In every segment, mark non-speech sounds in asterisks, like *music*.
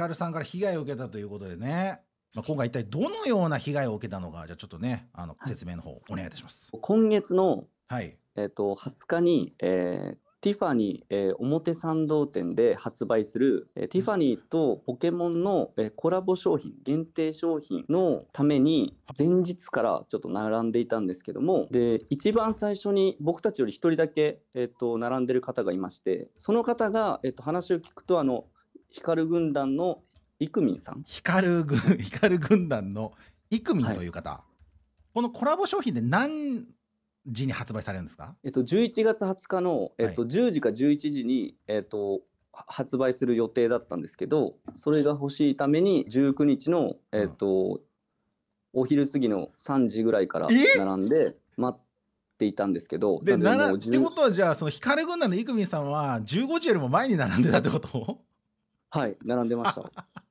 ヒカルさんから被害を受けたということでね、まあ、今回一体どのような被害を受けたのか、じゃあちょっとね、あの説明の方お願いいたします。今月の、はい、えっ、ー、と20日に、えー、ティファニー、えー、表参道店で発売する、えー、ティファニーとポケモンの、えー、コラボ商品、限定商品のために、前日からちょっと並んでいたんですけども、で、一番最初に僕たちより一人だけ、えっ、ー、と、並んでる方がいまして、その方が、えっ、ー、と、話を聞くと、あの、光軍団のイクミンさん光軍 *laughs* 光軍団のイクミンという方、はい、このコラボ商品で何時に発売されるんですか、えっと、11月20日の、えっと、10時か11時に、はい、えっと、発売する予定だったんですけどそれが欲しいために19日の、えっと、うん、お昼過ぎの3時ぐらいから並んで待っていたんですけどででってことはじゃあその光軍団のイクミンさんは15時よりも前に並んでたってことはい、並んでました。*laughs*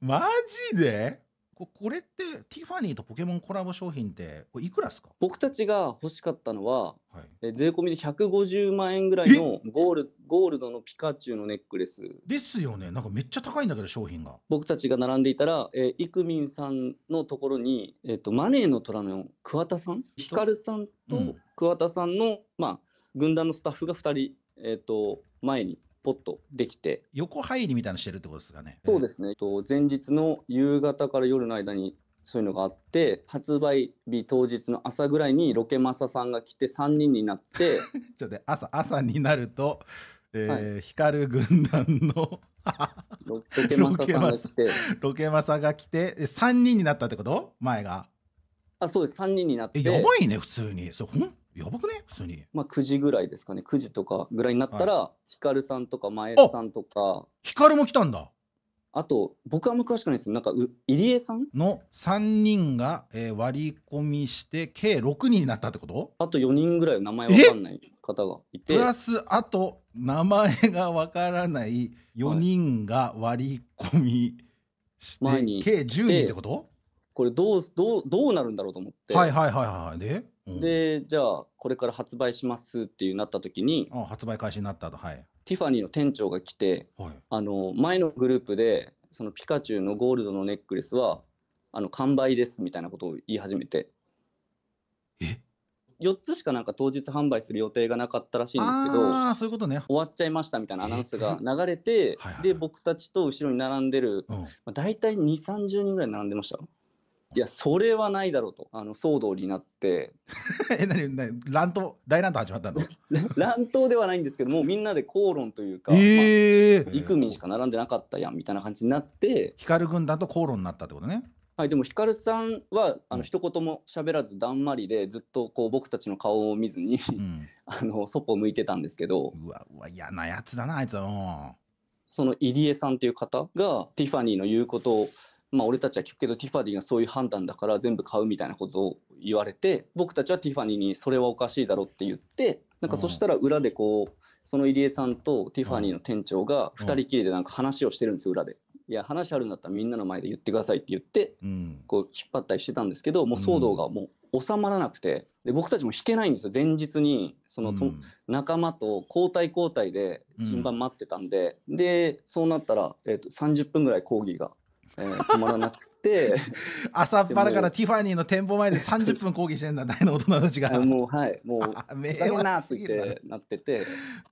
マジでここれってティファニーとポケモンコラボ商品ってこれいくらですか僕たちが欲しかったのは、はい、え税込みで150万円ぐらいのゴールゴールドのピカチュウのネックレスですよねなんかめっちゃ高いんだけど商品が僕たちが並んでいたら、えイクミンさんのところに、えーと、マネーの虎の桑田さんヒカルさんと桑田さんの、うん、まあ、軍団のスタッフが2人、えーと前にポッとできて。横入りみたいなしてるってことですかね。そうですね。えっと、前日の夕方から夜の間にそういうのがあって、発売日当日の朝ぐらいにロケマサさんが来て3人になって。*laughs* ちょっと朝、朝になると、えーはい、光軍団の *laughs* ロケマサさんが来て。ロケマサが来て、3人になったってこと前が。あ、そうです。3人になって。やばいね、普通に。そう、本やばくね普通に。まあ9時ぐらいですかね9時とかぐらいになったら、ヒカルさんとか前さんとかヒカルも来たんだあと僕は昔からですよなんかう入江さんの3人が、えー割り込みして計6人になったってことあと4人ぐらい名前わかんない方がいて。プラスあと名前がわからない4人が割り込みして、前に計10人ってことこれどうどうどうなるんだろうと思って、はいはいはいはいでうん、でじゃあこれから発売しますっていうなった時に発売開始になったとはいティファニーの店長が来て、はい、あの前のグループでそのピカチュウのゴールドのネックレスはあの完売ですみたいなことを言い始めてえ4つしかなんか当日販売する予定がなかったらしいんですけどそういうこと、ね、終わっちゃいましたみたいなアナウンスが流れて、はいはい、で僕たちと後ろに並んでる、うん、まあ、大体2 3 0人ぐらい並んでましたいや、それはないだろうと、あの騒動になって。*laughs* え、なに、なに、乱闘、大乱闘始まったの。乱闘ではないんですけども、みんなで口論というか、ええあ、幾民しか並んでなかったやんみたいな感じになって、光軍団と口論になったってことね。はい、でも光さんはあの一言も喋らずだんまりでずっとこう僕たちの顔を見ずにうん。*laughs* あのそこを向いてたんですけどうわ、うわ、嫌なやつだな、あいつは。その入江さんという方がティファニーの言うことを。まあ、俺たちは聞くけどティファニーがそういう判断だから全部買うみたいなことを言われて僕たちはティファニーにそれはおかしいだろって言ってなんかそしたら裏でこうその入江さんとティファニーの店長が2人きりでなんか話をしてるんですよ裏で。いや話あるんだったらみんなの前で言ってくださいって言って、こう引っ張ったりしてたんですけどもう騒動がもう収まらなくてで僕たちも引けないんですよ前日にそのと、仲間と交代交代で順番待ってたんで、でそうなったら、えと30分ぐらい講義がえー、止まらなくて *laughs* 朝っぱらからティファニーの店舗前で30分抗議してんだ大の大人たちがもうはいもう迷惑なってなってて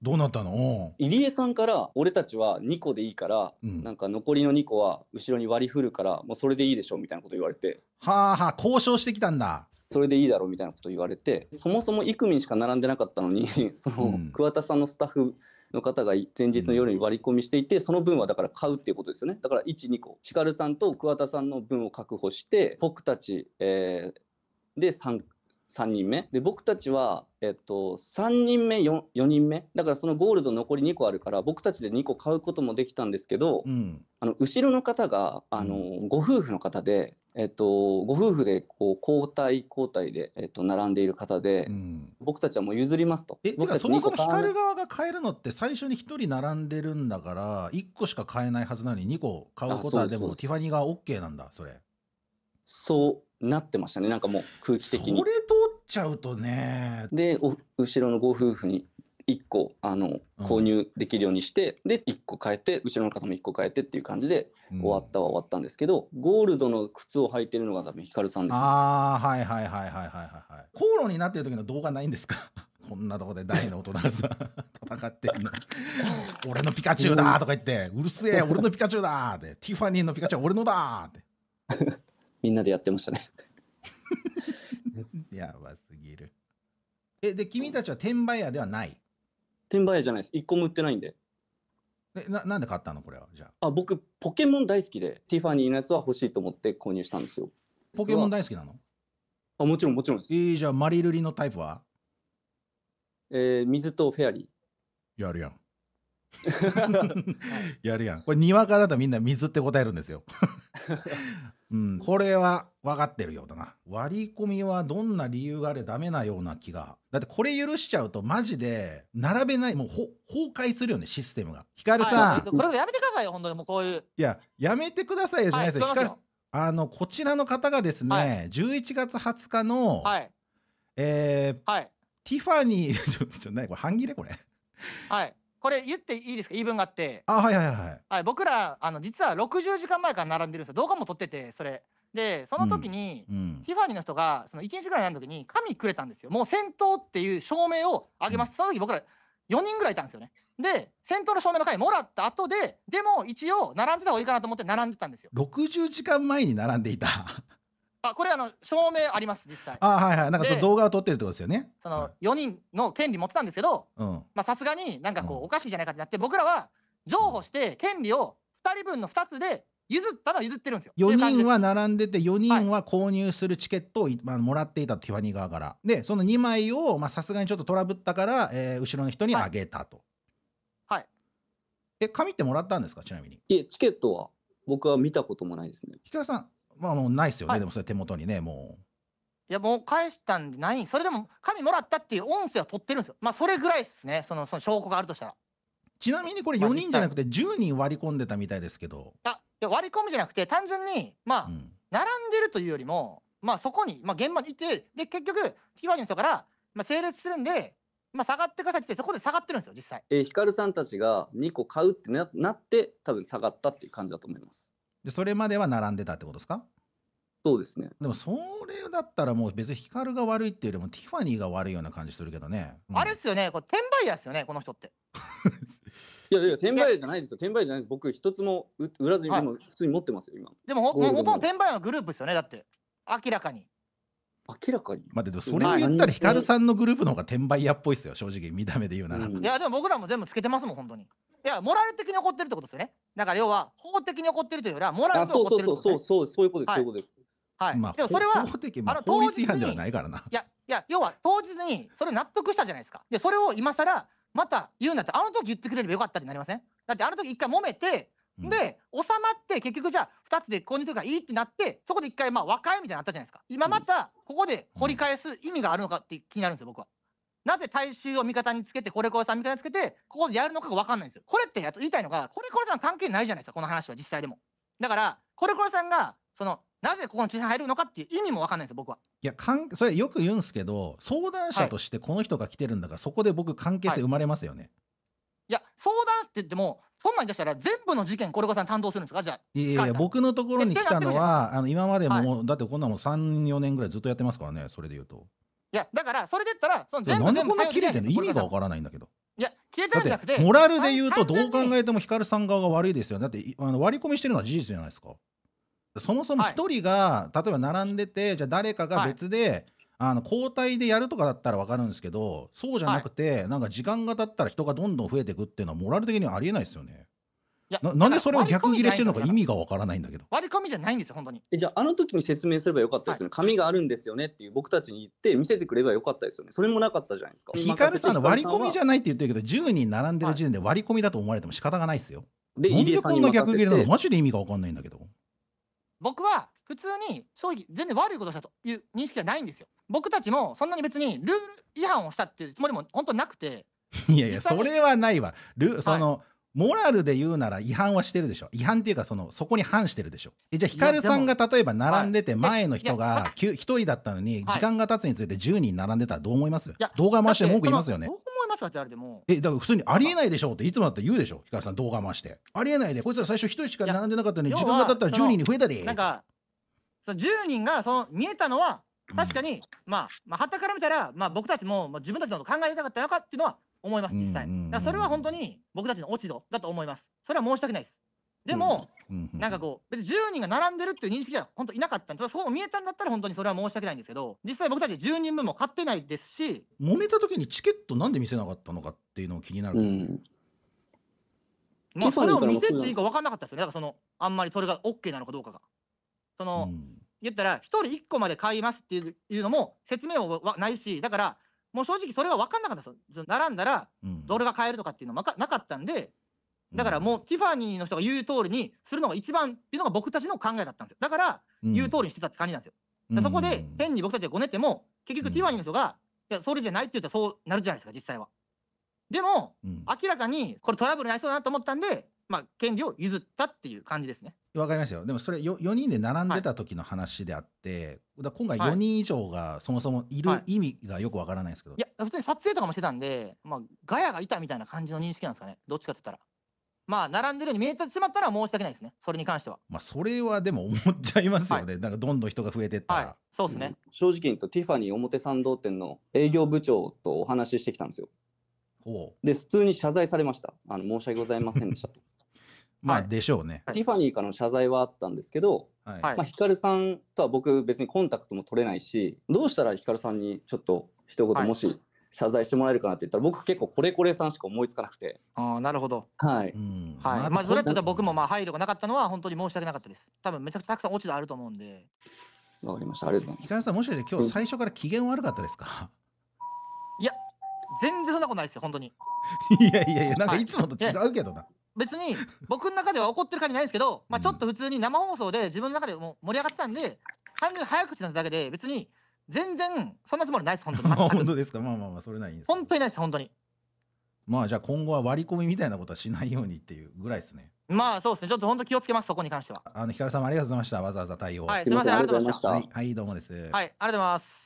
どうなったの入江さんから俺たちは2個でいいから、うん、なんか残りの2個は後ろに割り振るからもうそれでいいでしょみたいなこと言われてはあはあ交渉してきたんだそれでいいだろうみたいなこと言われてそもそもイ組しか並んでなかったのに *laughs* その、うん、桑田さんのスタッフの方が前日の夜に割り込みしていて、その分はだから買うっていうことですよね。だから1、2個。ヒカルさんと桑田さんの分を確保して、僕たち、えー、で 3, 3人目で僕たちは、えっと、3人目 4, 4人目だからそのゴールド残り2個あるから僕たちで2個買うこともできたんですけど、うん、あの後ろの方があの、うん、ご夫婦の方で、えっと、ご夫婦でこう交代交代で、えっと、並んでいる方で、うん、僕たちはもう譲りますと。え僕たそもそも光る側が買えるのって最初に1人並んでるんだから1個しか買えないはずなのに2個買うことはでもティファニーが OK なんだそれ。そうなってましたねなんかもう空気的にそれ通っちゃうとねで後ろのご夫婦に1個あの購入できるようにして、うん、で1個変えて後ろの方も1個変えてっていう感じで終わったは終わったんですけど、うん、ゴールドの靴を履いてるのが多分ヒカルさんです、ね、ああはいはいはいはいはいはい口論になってる時の動画ないんですか *laughs* こんなとこで大の大人がさ *laughs* 戦ってんの *laughs* 俺のピカチュウだとか言って、うん、うるせえ俺のピカチュウだってティファニーのピカチュウ俺のだってみんなでやってましたね *laughs* やばすぎる。え、で、君たちは転売屋ではない転売屋じゃないです。一個も売ってないんで。え、な、なんで買ったのこれは、じゃあ。あ、僕、ポケモン大好きで、ティファニーのやつは欲しいと思って購入したんですよ。ポケモン大好きなのあ、もちろんもちろんです。えー、じゃあ、マリルリのタイプはえー、水とフェアリー。やるやん。*laughs* やるやんこれにわかだとみんな水って答えるんですよ、*laughs* うん、これは分かってるようだな割り込みはどんな理由があれダメなような気がだってこれ許しちゃうとマジで並べないもう崩壊するよねシステムが光さん、これやめてくださいよ本当にもうこういういややめてくださいよじゃないですよ,、はい、あのこちらの方がですね、はい、11月20日の、はい、えーはい、ティファニー *laughs* ちょっ何これ半切れこれはいこれ言っていいですか言い分があってあはいはいはいはい僕らあの実は60時間前から並んでるんですよ動画も撮っててそれでその時に、うんうん、ティファニーの人がその1日ぐらいの時に紙くれたんですよもう戦闘っていう証明をあげます、うん、その時僕ら4人ぐらいいたんですよねで戦闘の証明の回もらった後ででも一応並んでた方がいいかなと思って並んでたんですよ60時間前に並んでいたあこれあの証明あります実際あはいはいなんかその動画を撮ってるってことですよねその4人の権利持ってたんですけどうんまあさすがになんかこうおかしいじゃないかってなって僕らは譲歩して権利を2人分の2つで譲ったのは譲ってるんですよ4人は並んでて4人は購入するチケットを、まあ、もらっていたティファニー側からでその2枚をまあさすがにちょっとトラブったから、えー後ろの人にあげたとはいはいえ紙ってもらったんですかちなみにいえ、チケットは僕は見たこともないですね。ひかさんまあもうないっすよね、はいでもそれ手元にねもういやもう返したんでないんそれでも紙もらったっていう音声は取ってるんですよまあそれぐらいですねそのその証拠があるとしたらちなみにこれ4人じゃなくて10人割り込んでたみたいですけど、あいや割り込むじゃなくて単純にまあ、並んでるというよりも、まあ、そこに、まあ、現場にいて、で、結局、ひィフの人から、まあ、整列するんで、まあ、下がってくださいって、そこで下がってるんですよ、実際。えヒカルさんたちが2個買うってななって多分下がったっていう感じだと思います。でそれまでは並んでたってことですかそうですねでもそれだったらもう別にヒカルが悪いっていうよりもティファニーが悪いような感じするけどね、うん、あれですよねこれ転売屋ですよねこの人って *laughs* いやいや転売屋じゃないですよ転売屋じゃないです僕一つも売らずに、はい、普通に持ってますよ今でもほほとんど転売屋のグループですよねだって明らかに明らかに待ってでもそれを言ったらヒカルさんのグループの方が転売屋っぽいっすよ正直見た目で言うなら、うん、いやでも僕らも全部つけてますもん本当にいやモラル的に怒ってるってことですよねだから要は法的に起こってるというよりはモラル起こってる、そうそうそうそういうことです、はい、そういうことです。はい。まあ、でもそれは法的、まあ、法律違反ではないからな。いやいや要は当日にそれ納得したじゃないですか。でそれを今更また言うんだってあの時言ってくれればよかったってなりません。だってあの時一回揉めて。で収まって結局じゃあ2つで購入するからいいってなってそこで一回まあ和解みたいなのあったじゃないですか今またここで掘り返す意味があるのかって気になるんですよ僕は。なぜ大衆を味方につけて、これこれさん味方につけて、ここでやるのかが分かんないんですよ。これってやっと言いたいのが、これこれさん関係ないじゃないですか、この話は実際でも。だから、これこれさんが、その、なぜここの中心入るのかっていう意味も分かんないですよ、僕は。いや、かんそれよく言うんですけど、相談者としてこの人が来てるんだから、はい、そこで僕、関係性生まれますよね。はい、いや、相談って言っても、ん本に出したら全部の事件、これこれさん担当するんですか、じゃあ。いやいや、僕のところに来たのは、あの今までも、はい、だってこんなもん3、4年ぐらいずっとやってますからね、それで言うと。いやだからそれで言ったらその全部なんでこんな切れてんの意味がわからないんだけどいや切れてんじゃなくてモラルで言うとどう考えてもヒカルさん側が悪いですよだってあの割り込みしてるのは事実じゃないですかそもそも1人が、はい、例えば並んでてじゃあ誰かが別で、はい、あの交代でやるとかだったら分かるんですけどそうじゃなくて、はい、なんか時間が経ったら人がどんどん増えていくっていうのはモラル的にはありえないですよねなんでそれを逆切れしてるのか意味がわからないんだけど割り込みじゃないんですよ本当にえじゃああの時に説明すればよかったですよね、紙があるんですよねっていう僕たちに言って見せてくればよかったですよねそれもなかったじゃないですかヒカルさんの割り込みじゃないって言ってるけど10人並んでる時点で割り込みだと思われても仕方がないですよでなんでこんな逆切れなのマジで意味がわかんないんだけど僕は普通に正直全然悪いことしたという認識じゃないんですよ僕たちもそんなに別にルール違反をしたっていうつもりも本当なくて *laughs* いやいやそれはないわル、はい、その、モラルで言うなら違反はしてるでしょ違反っていうかそのそこに反してるでしょえじゃあヒカルさんが例えば並んでて前の人が1人だったのに時間が経つについて10人並んでたらどう思いますいや動画回して文句言いますよね僕思いますかってあれでもえだから普通にありえないでしょっていつもだって言うでしょヒカルさん動画回してありえないでこいつら最初1人しか並んでなかったのに時間が経ったら10人に増えたでなんかその10人がその見えたのは確かに、まあ、まあ、はたから見たら、まあ、僕たちも、まあ、自分たちのこと考えなかったのかっていうのは思います、実際。だからそれは本当に僕たちの落ち度だと思います。それは申し訳ないです。でも、なんかこう、別に10人が並んでるっていう認識は本当いなかったんでそう見えたんだったら本当にそれは申し訳ないんですけど、実際僕たち10人分も買ってないですし。揉めた時にチケットなんで見せなかったのかっていうのを気になる、ね、うん、まあ、それを見せっていいか分かんなかったですよね。だからその、あんまりそれが OK なのかどうかが。その、うん、言ったら、1人1個まで買いますっていうのも説明もないし、だから、もう正直それは分かんなかったです並んだらどれが買えるとかっていうのもなかったんで、だからもうティファニーの人が言う通りにするのが一番っていうのが僕たちの考えだったんですよ。だから言う通りにしてたって感じなんですよ。うん、そこで変に僕たちがごねても結局ティファニーの人が、いやそれじゃないって言ったらそうなるじゃないですか実際は。でも、明らかにこれトラブルになりそうだなと思ったんでまあ、権利を譲ったっていう感じですね。わかりましたよ。でもそれ 4, 4人で並んでた時の話であって、はい、だ今回4人以上がそもそもいる意味がよくわからないですけど、はい、いや、普通に撮影とかもしてたんで、まあ、ガヤがいたみたいな感じの認識なんですかね。どっちかって言ったら。まあ、並んでるように見えてしまったら申し訳ないですね。それに関しては。まあ、それはでも思っちゃいますよね。はい、なんかどんどん人が増えてったら。そうですね。正直言うと、ティファニー表参道店の営業部長とお話ししてきたんですよ。で、普通に謝罪されました。あの申し訳ございませんでしたと。まあでしょうね、はい、ティファニーからの謝罪はあったんですけど、はいまあ、ヒカルさんとは僕別にコンタクトも取れないしどうしたらヒカルさんにちょっと一言もし謝罪してもらえるかなって言ったら、僕結構これこれさんしか思いつかなくてああなるほどはい、はいまあそれった僕もまあ配慮がなかったのは本当に申し訳なかったです多分めちゃくちゃたくさん落ち度あると思うんでわかりましたありがとうございますヒカルさんもしかして今日最初から機嫌悪かったですか、いや全然そんなことないですよ本当に *laughs* いやいやいやなんかいつもと違うけどな、はい別に僕の中では怒ってる感じないんですけど、まあ、ちょっと普通に生放送で自分の中でも盛り上がってたんで、単純に早口なだけで、別に全然そんなつもりないです、本当に。本当ですか、まあまあまあ、それないんです。本当にないです、本当に。まあじゃあ今後は割り込みみたいなことはしないようにっていうぐらいですね。まあそうですね、ちょっと本当気をつけます、そこに関しては。あの、ヒカルさんもありがとうございました、わざわざ対応。はい、すみません、ありがとうございました。はい、はい、どうもです。はい、ありがとうございます。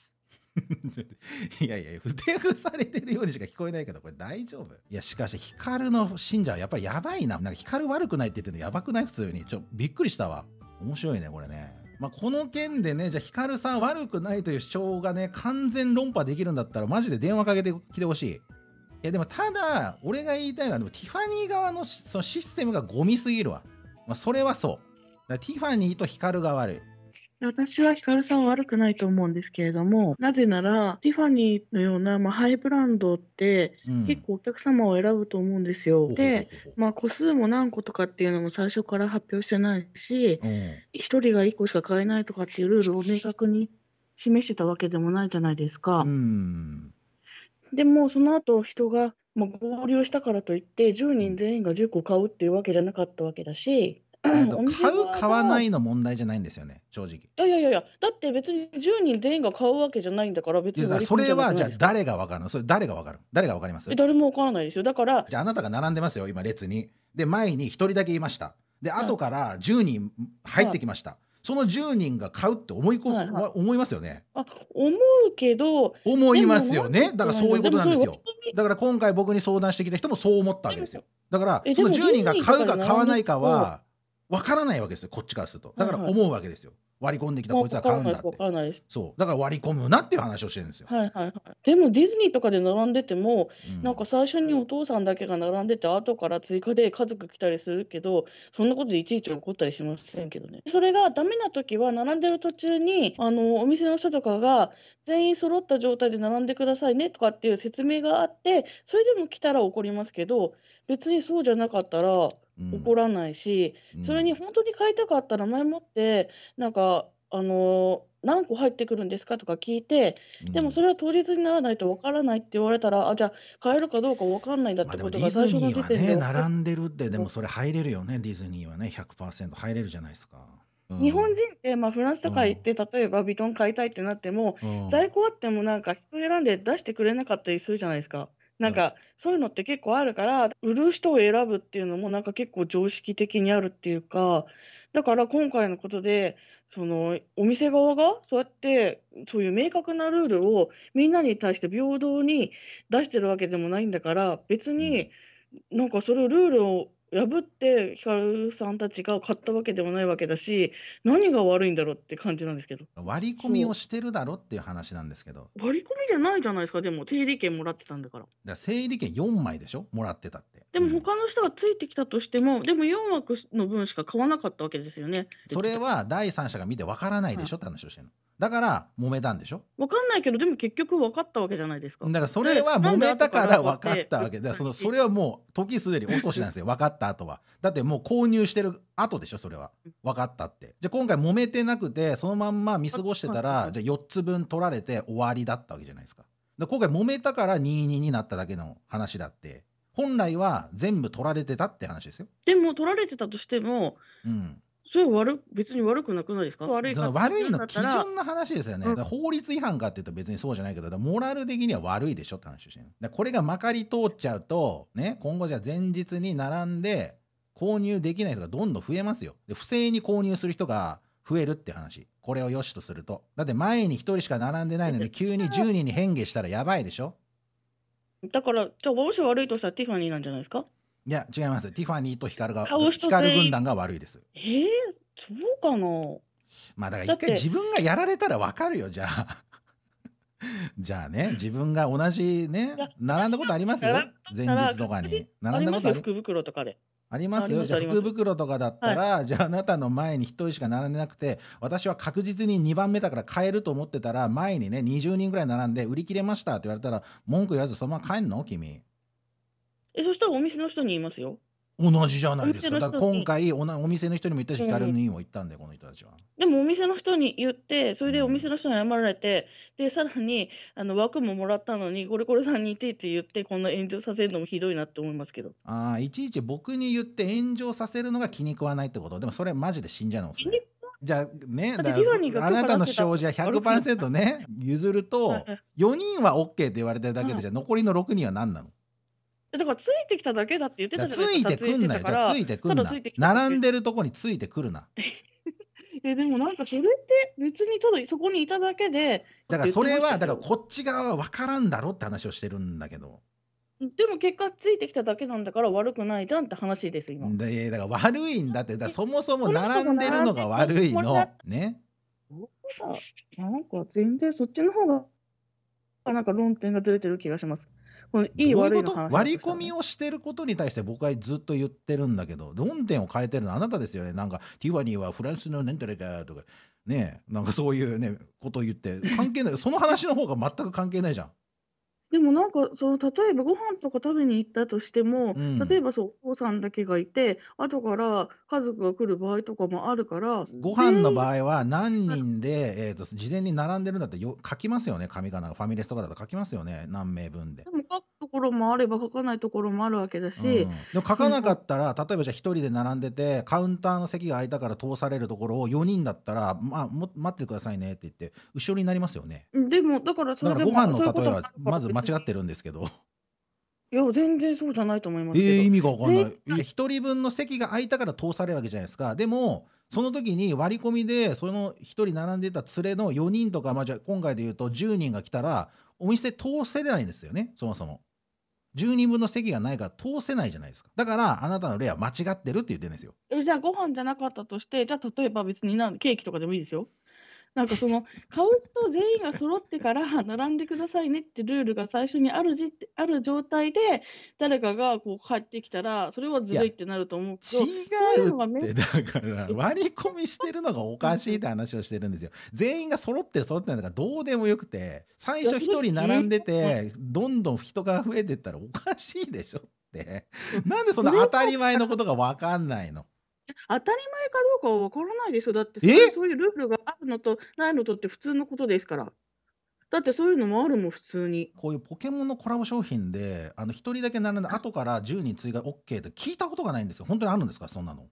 *laughs* いやいや、ふてふされてるようにしか聞こえないけど、これ大丈夫いや、しかし、ヒカルの信者はやっぱりやばいな。なんかヒカル悪くないって言ってるのやばくない普通に。ちょ、びっくりしたわ。面白いね、これね。まあ、この件でね、じゃあヒカルさん悪くないという主張がね、完全論破できるんだったら、マジで電話かけてきてほしい。いや、でもただ、俺が言いたいのは、でもティファニー側のそのシステムがゴミすぎるわ。まあ、それはそう。だティファニーとヒカルが悪い。私はヒカルさんは悪くないと思うんですけれども、なぜなら、ティファニーのような、まあ、ハイブランドって、結構お客様を選ぶと思うんですよ。で、まあ、個数も何個とかっていうのも最初から発表してないし、うん、1人が1個しか買えないとかっていうルールを明確に示してたわけでもないじゃないですか。うん、でも、その後人が、まあ、合流したからといって、10人全員が10個買うっていうわけじゃなかったわけだし、えっと、買う買わないの問題じゃないんですよね正直。いやいやいやだって別に10人全員が買うわけじゃないんだから別いらにそれはじゃあ誰が分かるのそれ誰が分かる誰が分かりますえ誰もわからないですよだからじゃああなたが並んでますよ今列にで前に1人だけいましたで後から10人入ってきました、その十人が買うって思いこ、はいはい思いますよねあ思うけど思いますよねだからそういうことなんですよだから今回僕に相談してきた人もそう思ったわけですよだからその十人が買うか買わないかは分からないわけですよこっちからするとだから思うわけですよ、割り込んできたこいつは買うんだってそうだから割り込むなっていう話をしてるんですよ、はいはいはい、でもディズニーとかで並んでても、うん、なんか最初にお父さんだけが並んでて後から追加で家族来たりするけどそんなことでいちいち怒ったりしませんけどねそれがダメな時は並んでる途中にあのお店の人とかが全員揃った状態で並んでくださいねとかっていう説明があってそれでも来たら怒りますけど別にそうじゃなかったら起こらないし、それに本当に買いたかったら前もってなんかあの何個入ってくるんですかとか聞いて、でもそれは当日にならないと分からないって言われたらあじゃあ買えるかどうか分かんないんだってことが最初の時点で、まあ、ね、並んでるってでもそれ入れるよねディズニーはね100%入れるじゃないですか。うん、日本人って、まあ、フランスとか行って、うん、例えばビトン買いたいってなっても、うん、在庫あってもなんか人選んで出してくれなかったりするじゃないですか。なんか、そういうのって結構あるから、売る人を選ぶっていうのもなんか結構常識的にあるっていうか、だから今回のことで、そのお店側がそうやってそういう明確なルールをみんなに対して平等に出してるわけでもないんだから別になんかそれをルールをラブってヒカルさんたちが買ったわけでもないわけだし何が悪いんだろうって感じなんですけど割り込みをしてるだろっていう話なんですけど割り込みじゃないじゃないですかでも整理券もらってたんだからだから整理券4枚でしょもらってたってでも他の人がついてきたとしても、うん、でも4枠の分しか買わなかったわけですよねそれは第三者が見てわからないでしょって話をしてるの、はいだから揉めたんでしょわかんないけどでも結局分かったわけじゃないですかだからそれは揉めたから分かったわけだからそのそれはもう時すでに遅しなんですよ *laughs* 分かったった後は。だってもう購入してる後でしょ、それは。分かったって。じゃあ今回揉めてなくて、そのまんま見過ごしてたら、じゃあ4つ分取られて終わりだったわけじゃないですか。で今回揉めたから22になっただけの話だって、本来は全部取られてたって話ですよ。でも取られてたとしても、うん、それ悪別に悪くなくないですか悪いか悪いの基準の話ですよね、うん、法律違反かっていうと別にそうじゃないけどモラル的には悪いでしょって話をしてるこれがまかり通っちゃうとね今後じゃあ前日に並んで購入できない人がどんどん増えますよで不正に購入する人が増えるって話これを良しとするとだって前に1人しか並んでないのに急に10人に変化したらやばいでしょだからじゃあもし悪いとしたらティファニーなんじゃないですかいや、違います。ティファニーとヒカルが、ヒカル軍団が悪いです。えー、そうかなまあだから一回自分がやられたらわかるよ、じゃあ。*laughs* じゃあね、自分が同じね、並んだことあります前日とかに。並あんりだまこすとあよ、り福袋とかで。ありますよ、じゃあ福袋とかだったはい。ら、じゃああなたの前に1人しか並んでなくて、私は確実に2番目だから買えると思ってたら、前にね、20人ぐらい並んで売り切れましたって言われたら、文句言わずそのまま帰んの君。え、そしたらお店の人に言いますよ。同じじゃないですか。だから今回おなお店の人にも言ったし、誰にも言ったんで、この人たちは。でもお店の人に言って、それでお店の人に謝られて、で、さらにあの枠ももらったのに、これこれさんにいてって言って、こんな炎上させるのもひどいなって思いますけど。ああ、いちいち僕に言って炎上させるのが気に食わないってこと。でもそれマジで死んじゃうのですね。じゃあね、だかーらあなたの障子100%ね、譲ると、4人は OK って言われてるだけで、じゃ残りの6人は何なのだからついてきただけだって言ってたじゃないですか。ついてくんなよ。じゃついてくんな。ついて並んでるとこについてくるな。え *laughs* でもなんかそれって別にただそこにいただけでだからそれはだからこっち側は分からんだろって話をしてるんだけどでも結果ついてきただけなんだから悪くないじゃんって話です今でだから悪いんだってだそもそも並んでるのが悪いのねなんか全然そっちの方がなんか論点がずれてる気がしますこのいい悪いの話、ね、割り込みをしてることに対して僕はずっと言ってるんだけど論点を変えてるのはあなたですよねなんかティファニーはフランスの何とかとかねなんかそういうねことを言って関係ないその話の方が全く関係ないじゃん。でもなんかその例えばご飯とか食べに行ったとしても、うん、例えばそうお父さんだけがいて後から家族が来る場合とかもあるからご飯の場合は何人で、えーと、事前に並んでるんだってよ書きますよね紙がなファミレスとかだと書きますよね何名分で。でも書ところもあれば書かないところもあるわけだし、うん、でも書かなかったら例えばじゃあ1人で並んでてカウンターの席が空いたから通されるところを4人だったら「まあ、も待ってくださいね」って言って後ろになりますよね。でもだからそれでもご飯の例えはまず間違ってるんですけど。いや全然そうじゃないと思いますけど。えー、意味が分かんない。1人分の席が空いたから通されるわけじゃないですか。でもその時に割り込みでその1人並んでた連れの4人とか、まあ、じゃ今回で言うと10人が来たらお店通せれないんですよねそもそも。10人分の席がないから通せないじゃないですかだからあなたの例は間違ってるって言ってるんですよじゃあご飯じゃなかったとしてじゃあ例えば別になんケーキとかでもいいですよなんかその買う人全員が揃ってから *laughs* 並んでくださいねってルールが最初にあるじある状態で誰かがこう帰ってきたらそれはずるいってなると思うけど違うってだから *laughs* 割り込みしてるのがおかしいって話をしてるんですよ全員が揃ってる揃ってないのかどうでもよくて最初1人並んでてどんどん人が増えてったらおかしいでしょって *laughs* なんでそんな当たり前のことが分かんないの当たり前かどうかは分からないでしょ。だってそえそういうルールがあるのとないのとって普通のことですから。だってそういうのもあるもん、普通に。こういうポケモンのコラボ商品で、あの1人だけ並んで、後から10人追加 OK って聞いたことがないんですよ。本当にあるんですか、そんなの。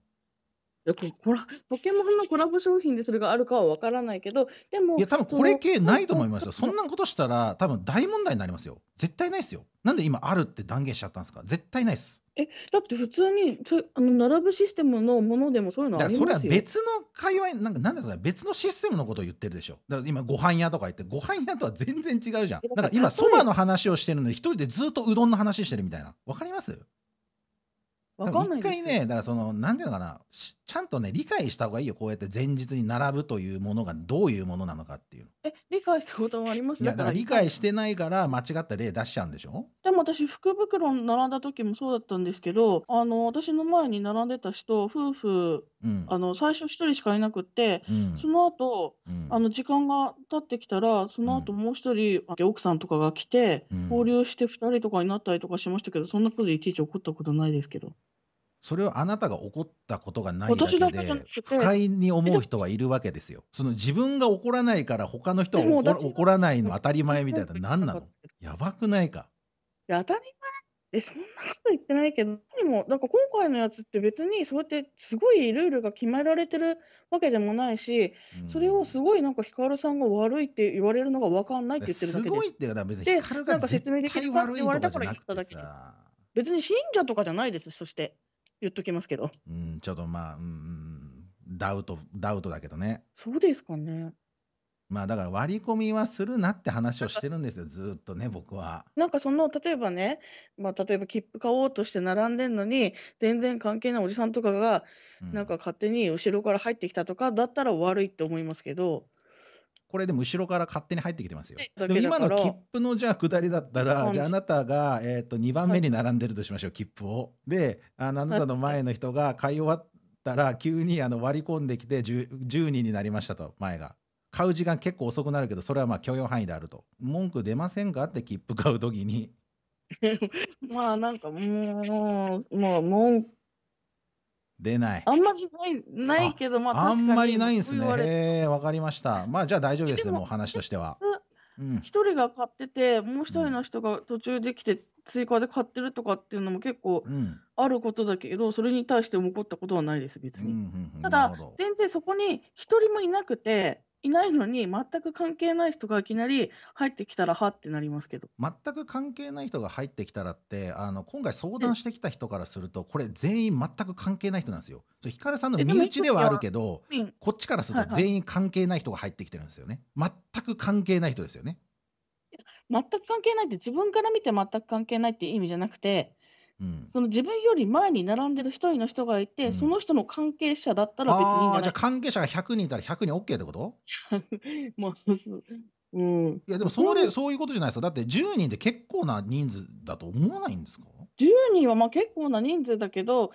コラポケモンのコラボ商品でそれがあるかは分からないけどでもいや多分これ系ないと思いますよそんなことしたら多分大問題になりますよ絶対ないですよなんで今あるって断言しちゃったんですか絶対ないですえだって普通にそあの並ぶシステムのものでもそういうのありますよかそれは別の界隈なんかなんでそれ別のシステムのことを言ってるでしょだから今ご飯屋とか言ってご飯屋とは全然違うじゃんだから今そばの話をしてるので一人でずっとうどんの話してるみたいな分かりますわかんないです一回ねだからそのなんていうのかなしちゃんとね、理解した方がいいよ。こうやって前日に並ぶというものがどういうものなのかっていうえ、理解したこともありますいや、だから理解してないから間違った例出しちゃうんでしょでも私、福袋に並んだ時もそうだったんですけど、あの、私の前に並んでた人、夫婦、うん、あの、最初1人しかいなくって、うん、その後、うん、あの、時間が経ってきたら、その後もう1人、奥さんとかが来て、交流して2人とかになったりとかしましたけど、そんなことでいちいち怒ったことないですけど。それはあなたが怒ったことがないだけで不快に思う人はいるわけですよ。その自分が怒らないから他の人が怒らないの当たり前みたいな何なのやばくないか。いや当たり前えそんなこと言ってないけどでもなんか今回のやつって別にそうやってすごいルールが決められてるわけでもないし、うん、それをすごいなんかヒカルさんが悪いって言われるのが分かんないって言ってるだけです。すごいって別にヒカルが絶言われたからゃなたてさ。別に信者とかじゃないですそして。言っときますけど。うん、ちょっとまあ、うん、ダウト、ダウトだけどね。そうですかね。まあだから割り込みはするなって話をしてるんですよ、ずっとね、僕は。なんかその、例えばね、まあ、例えば切符買おうとして並んでんのに、全然関係ないおじさんとかが、なんか勝手に後ろから入ってきたとかだったら悪いって思いますけど、これでも後ろから勝手に入ってきてますよ。でも今の切符のじゃあ下りだったら、じゃああなたが、えっ、と、2番目に並んでるとしましょう、切符を。で、あのあなたの前の人が買い終わったら、急にあの割り込んできて10、10人になりましたと、前が。買う時間結構遅くなるけど、それはまあ許容範囲であると。文句出ませんかって切符買う時に。*laughs* まあなんかもう、もう文句。出ない。あんまりないないけど、まあ、あんまりないんですね。へえ、わかりました。まあ、じゃあ大丈夫ですね、もう話としては。一、人が買ってて、もう一人の人が途中できて、追加で買ってるとかっていうのも結構あることだけど、それに対して怒ったことはないです、別に。ただ、全然そこに一人もいなくて、いないのに全く関係ない人がいきなり入ってきたらはってなりますけど全く関係ない人が入ってきたらってあの今回相談してきた人からするとこれ全員全く関係ない人なんですよヒカルさんの身内ではあるけどこっちからすると全員関係ない人が入ってきてるんですよね、はいはい、全く関係ない人ですよね全く関係ないって自分から見て全く関係ないって意味じゃなくてその自分より前に並んでる一人の人がいて、うん、その人の関係者だったら別にいいんじゃないじゃあ関係者が100人いたら100人 OK ってこと *laughs* まあそうそう。うん、いやでもそれ、うそういうことじゃないですかだって10人って結構な人数だと思わないんですか ?10 人はまあ結構な人数だけど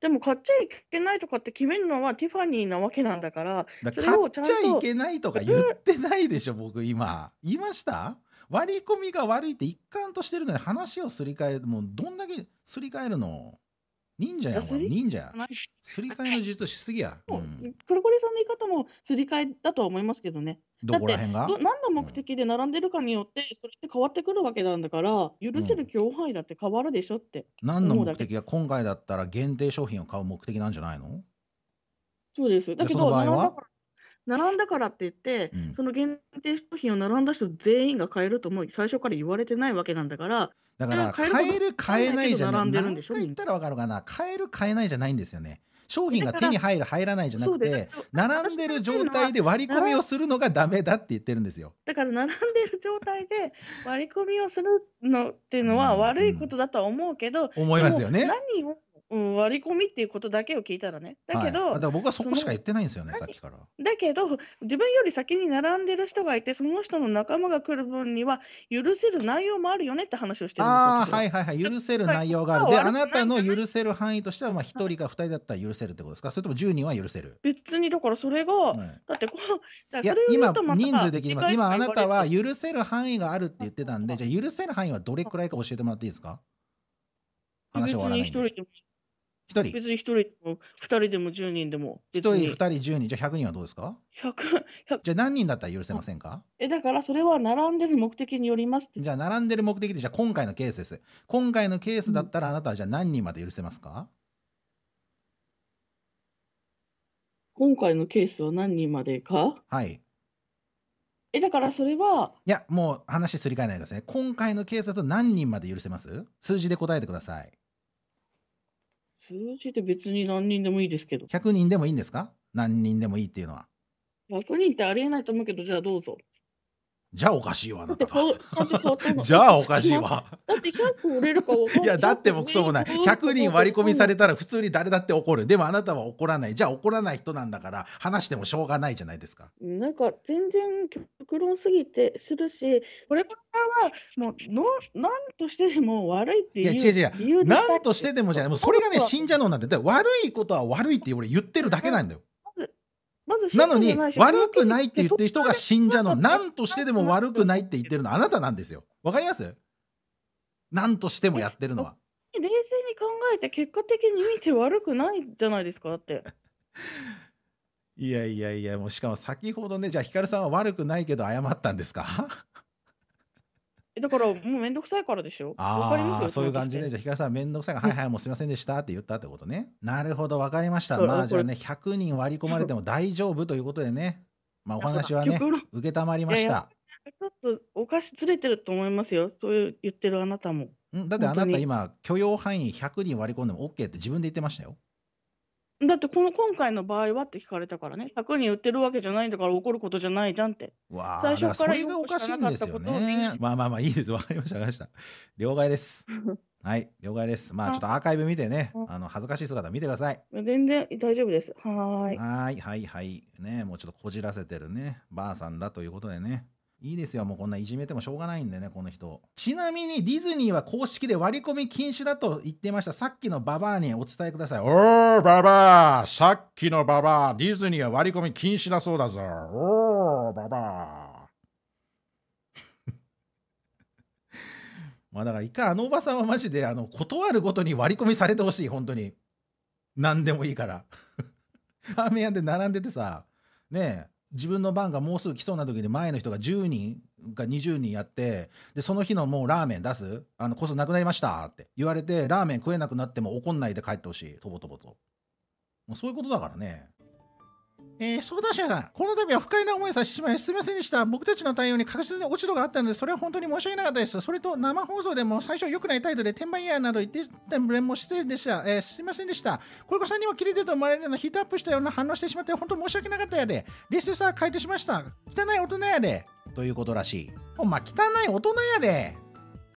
でも買っちゃいけないとかって決めるのはティファニーなわけなんだから買っちゃいけないとか言ってないでしょ、僕今。言いました割り込みが悪いって一貫としてるのに話をすり替えもうどんだけすり替えるの忍者やん忍者すり替えの術しすぎや、黒堀さんの言い方もすり替えだとは思いますけどねどこら辺が何の目的で並んでるかによってそれって変わってくるわけなんだから許せる強範だって変わるでしょって、何の目的が今回だったら限定商品を買う目的なんじゃないのそうですだけどその場合は並んだからって言って、うん、その限定商品を並んだ人全員が買えるともう最初から言われてないわけなんだから。だから買える買えないじゃ並んでるんでしょ。言ったらわかるかな。買える買えないじゃないんですよね。商品が手に入る入らないじゃなくて並んでる状態で割り込みをするのがダメだって言ってるんですよだから並んでる状態で割り込みをするのっていうのは悪いことだとは思うけど、うんうん、思いますよね何をうん、割り込みっていうことだけを聞いたらね。だけど、はい、だ僕はそこしか言ってないんですよね、さっきから。だけど、自分より先に並んでる人がいて、その人の仲間が来る分には、許せる内容もあるよねって話をしてるんですよ。ああ、はいはいはい、許せる内容がある。で、あなたの許せる範囲としては、まあ、1人か2人だったら許せるってことですか、それとも10人は許せる別に、だからそれが、うん、だってこう、だ今、人数できま今、あなたは許せる範囲があるって言ってたんで、じゃあ、許せる範囲はどれくらいか教えてもらっていいですか話終わらないんで。1人別に1人でも2人でも10人でも1人2人10人じゃあ100人はどうですか 100, 100じゃあ何人だったら許せませんかえだからそれは並んでる目的によりますってじゃあ並んでる目的でじゃあ今回のケースです今回のケースだったらあなたはじゃあ何人まで許せますか、今回のケースは何人までかはいえだからそれはいやもう話すり替えないでください今回のケースだと何人まで許せます数字で答えてください数字って別に何人でもいいですけど。100人でもいいんですか何人でもいいっていうのは。100人ってありえないと思うけど、じゃあどうぞ。じゃあおかしいわあなたがじゃあおかしいわだって100売れるかかない。いやだってもうクソもない100人割り込みされたら普通に誰だって怒るでもあなたは怒らないじゃあ怒らない人なんだから話してもしょうがないじゃないですかなんか全然極論すぎてするし、これからはもうの何としてでも悪いっていういや違う違う何としてでもじゃないもうそれがね信者のなんでだ悪いことは悪いって俺言ってるだけなんだよなのに悪くないって言ってる人が信者の何としてでも悪くないって言ってるのはあなたなんですよ。わかります何としてもやってるのは。冷静に考えて結果的に見て悪くないじゃないですかだって。*laughs* いやいやいやもうしかも先ほどねじゃあヒカルさんは悪くないけど謝ったんですかだからもうめんどくさいからでしょ。わかりますああ、そういう感じで、じゃあ、ひかさん、面倒くさいから、はいはい、もうすいませんでしたって言ったってことね。なるほど、わかりました。まあ、じゃあね、100人割り込まれても大丈夫ということでね、まあ、お話はね、受けたまりまいしやいやた。ちょっとお菓子ずれてると思いますよ。そういう言ってるあなたも。うんだってあなた今、許容範囲100人割り込んでも OK って自分で言ってましたよ。だってこの今回の場合はって聞かれたからね、100人売ってるわけじゃないんだから怒ることじゃないじゃんって。わ最初から言うことしかしかんですよね。まあまあまあいいです。わかりました。わかりました。了解です。*laughs* はい、了解です。まあちょっとアーカイブ見てね、あの恥ずかしい姿見てください。全然大丈夫です。はい。はいはいはい。ね、もうちょっとこじらせてるね、ばあさんだということでね。いいですよ、もうこんないじめてもしょうがないんでね、この人。ちなみにディズニーは公式で割り込み禁止だと言ってました。さっきのババアにお伝えください。おー、ババアさっきのババアディズニーは割り込み禁止だそうだぞ。おー、ババア *laughs* まあだからか、回あのおばさんはマジで、あの、断るごとに割り込みされてほしい、本当に。何でもいいから。*laughs* ラーメン屋で並んでてさ、ねえ、自分の番がもうすぐ来そうな時で前の人が10人か20人やってでその日のもうラーメン出すあのこそなくなりましたって言われてラーメン食えなくなっても怒んないで帰ってほしいとぼとぼともうそういうことだからねえー、相談者さん、この度は不快な思いさせてしまい、すみませんでした。僕たちの対応に確実に落ち度があったので、それは本当に申し訳なかったです。それと、生放送でも最初良くない態度で、転売ーなど言ってた面も失礼でした。えー、すみませんでした。これさんにも切れてると思われるようなヒートアップしたような反応してしまって、本当申し訳なかったやで。リ静さは変えてしました。汚い大人やで。ということらしい。ほんま、汚い大人やで。